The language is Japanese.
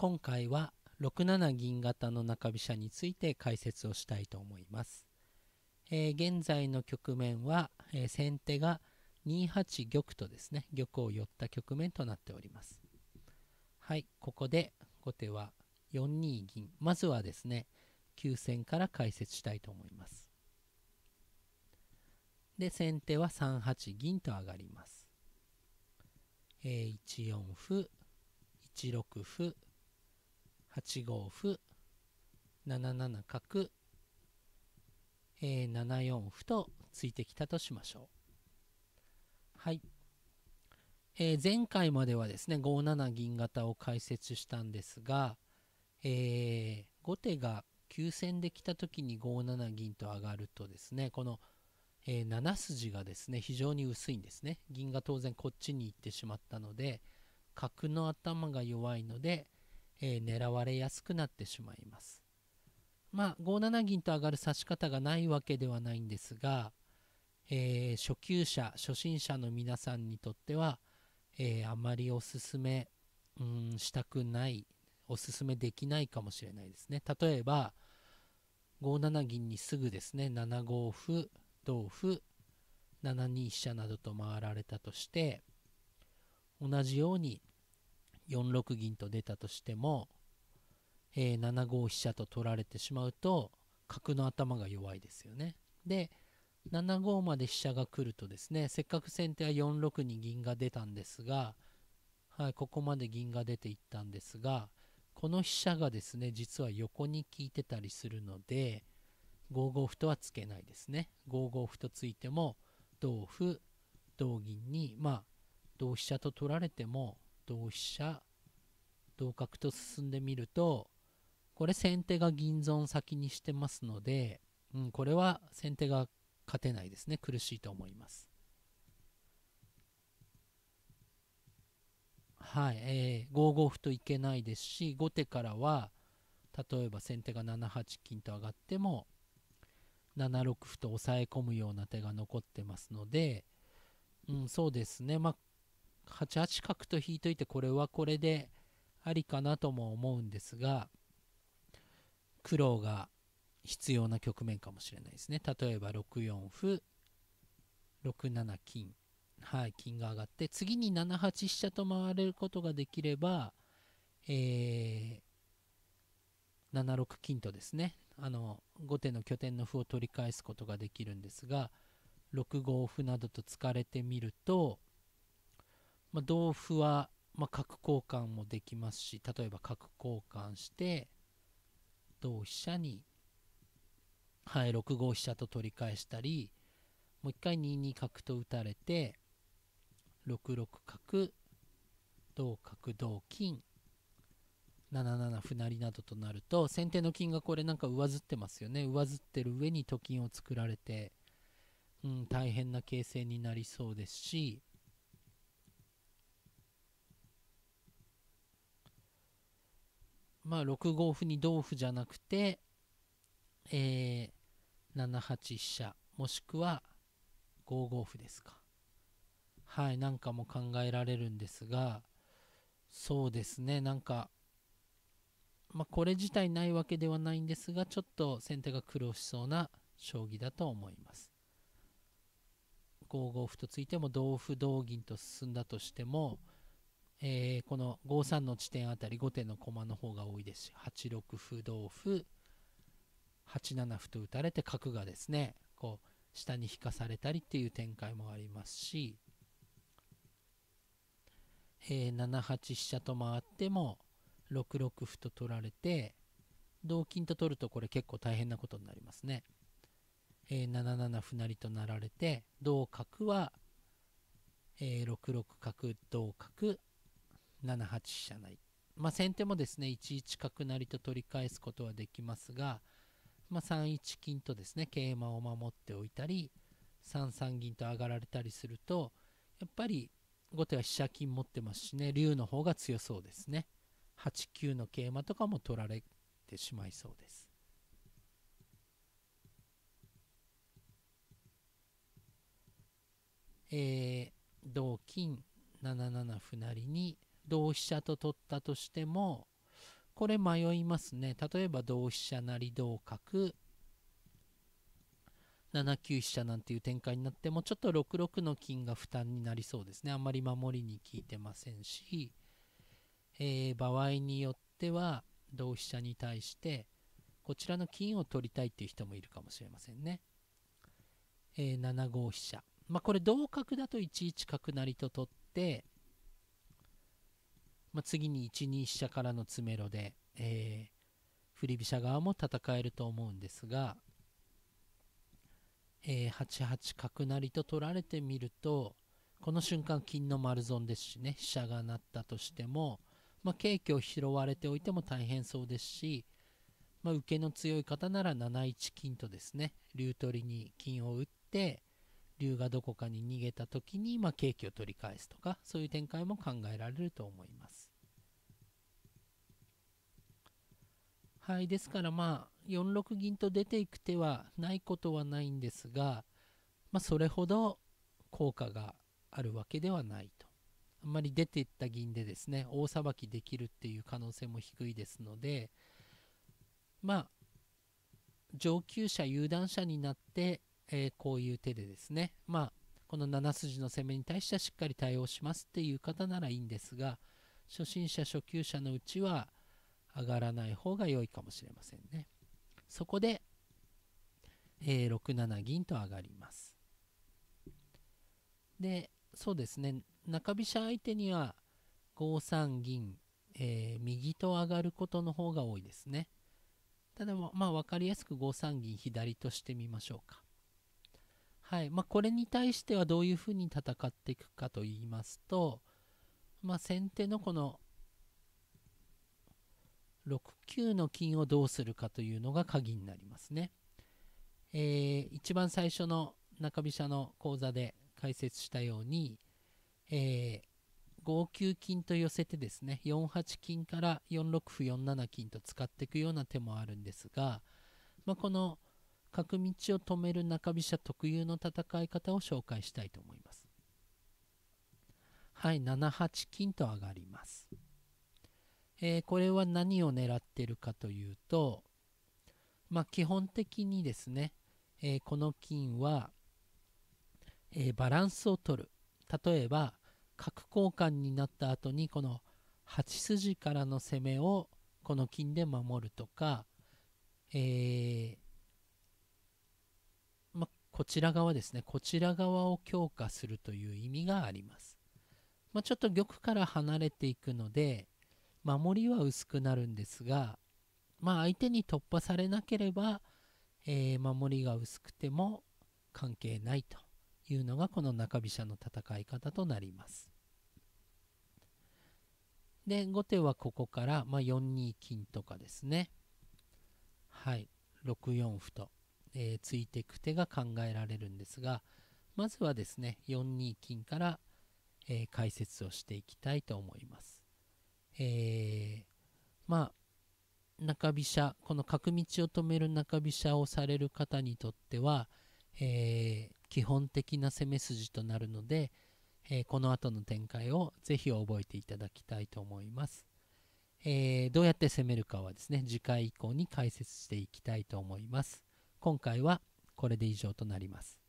今回は6七銀型の中飛車について解説をしたいと思います。えー、現在の局面は、えー、先手が2八玉とですね玉を寄った局面となっております。はいここで後手は4二銀まずはですね急戦から解説したいと思います。で先手は3八銀と上がります。えー、1四歩1六歩8五歩7七角、えー、7四歩と突いてきたとしましょう。はい。えー、前回まではですね5七銀型を解説したんですが、えー、後手が急戦できた時に5七銀と上がるとですねこの、えー、7筋がですね非常に薄いんですね銀が当然こっちに行ってしまったので角の頭が弱いので、えー、狙われやすくなってしまいます。まあ、5七銀と上がる指し方がないわけではないんですが、えー、初級者初心者の皆さんにとっては、えー、あまりおすすめうんしたくないおすすめできないかもしれないですね例えば5七銀にすぐですね7五歩同歩7二飛車などと回られたとして同じように4六銀と出たとしても、えー、7五飛車と取られてしまうと角の頭が弱いですよね。で7五まで飛車が来るとですねせっかく先手は4六に銀が出たんですが、はい、ここまで銀が出ていったんですがこの飛車がですね実は横に効いてたりするので5五歩とはつけないですね5五歩とついても同歩同銀にまあ同飛車と取られても同飛車同角と進んでみるとこれ先手が銀損先にしてますので、うん、これは先手が勝てないですね苦しいと思いますはい、えー、5五歩といけないですし後手からは例えば先手が7八金と上がっても7六歩と抑え込むような手が残ってますので、うん、そうですねまあ8八角と引いといてこれはこれでありかなとも思うんですが苦労が必要な局面かもしれないですね例えば6四歩6七金はい金が上がって次に7八飛車と回れることができればえー、7六金とですねあの後手の拠点の歩を取り返すことができるんですが6五歩などと突かれてみるとまあ、同歩は、まあ、角交換もできますし例えば角交換して同飛車に、はい、6五飛車と取り返したりもう一回2二角と打たれて6六角同角同金7七歩成などとなると先手の金がこれなんか上ずってますよね上ずってる上にと金を作られて、うん、大変な形勢になりそうですしまあ、6五歩に同歩じゃなくて、えー、7八飛車もしくは5五歩ですかはいなんかも考えられるんですがそうですねなんかまあ、これ自体ないわけではないんですがちょっと先手が苦労しそうな将棋だと思います5五歩とついても同歩同銀と進んだとしてもえー、この5三の地点あたり後手の駒の方が多いですし8六歩同歩8七歩と打たれて角がですねこう下に引かされたりっていう展開もありますし、えー、7八飛車と回っても6六歩と取られて同金と取るとこれ結構大変なことになりますね。えー、7七歩成となられて同角は、えー、6六角同角7八飛車成まあ、先手もですね1一角成と取り返すことはできますが、まあ、3一金とですね桂馬を守っておいたり3三銀と上がられたりするとやっぱり後手は飛車金持ってますしね竜の方が強そうですね8九の桂馬とかも取られてしまいそうですえー、同金7七歩成に同飛車と取ったとしてもこれ迷いますね例えば同飛車り同角7九飛車なんていう展開になってもちょっと6六の金が負担になりそうですねあんまり守りに効いてませんし、えー、場合によっては同飛車に対してこちらの金を取りたいっていう人もいるかもしれませんね、えー、7五飛車まあこれ同角だと1一角成と取ってまあ、次に1二飛車からの詰めろで、えー、振り飛車側も戦えると思うんですが、えー、8八角成と取られてみるとこの瞬間金の丸損ですしね飛車が成ったとしても、まあ、軽を拾われておいても大変そうですし、まあ、受けの強い方なら7一金とですね竜取りに金を打って竜がどこかに逃げた時に、まあ、を取り返すとかそういう展開も考えられると思います。はいですからまあ4六銀と出ていく手はないことはないんですが、まあ、それほど効果があるわけではないとあんまり出ていった銀でですね大さばきできるっていう可能性も低いですのでまあ上級者有段者になって、えー、こういう手でですねまあこの7筋の攻めに対してはしっかり対応しますっていう方ならいいんですが初心者初級者のうちは上がらない方が良いかもしれませんね。そこで、えー、6七銀と上がります。で、そうですね、中飛車相手には5三銀、えー、右と上がることの方が多いですね。ただ、まあ、分かりやすく5三銀左としてみましょうか。はい。まあ、これに対してはどういうふうに戦っていくかと言いますと、まあ、先手のこの6九の金をどうするかというのが鍵になりますね。えー、一番最初の中飛車の講座で解説したように、えー、5九金と寄せてですね4八金から4六歩4七金と使っていくような手もあるんですが、まあ、この角道を止める中飛車特有の戦い方を紹介したいと思います。はい7八金と上がります。えー、これは何を狙ってるかというと、まあ、基本的にですね、えー、この金は、えー、バランスを取る例えば角交換になった後にこの8筋からの攻めをこの金で守るとか、えー、ま、こちら側ですねこちら側を強化するという意味があります、まあ、ちょっと玉から離れていくので、守りは薄くなるんですが、まあ、相手に突破されなければ、えー、守りが薄くても関係ないというのがこの中飛車の戦い方となります。で後手はここから、まあ、4二金とかですねはい6四歩と、えー、ついていく手が考えられるんですがまずはですね4二金から、えー、解説をしていきたいと思います。えー、まあ中飛車この角道を止める中飛車をされる方にとっては、えー、基本的な攻め筋となるので、えー、この後の展開を是非覚えていただきたいと思います、えどうやって攻めるかはですね次回以降に解説していきたいと思います今回はこれで以上となります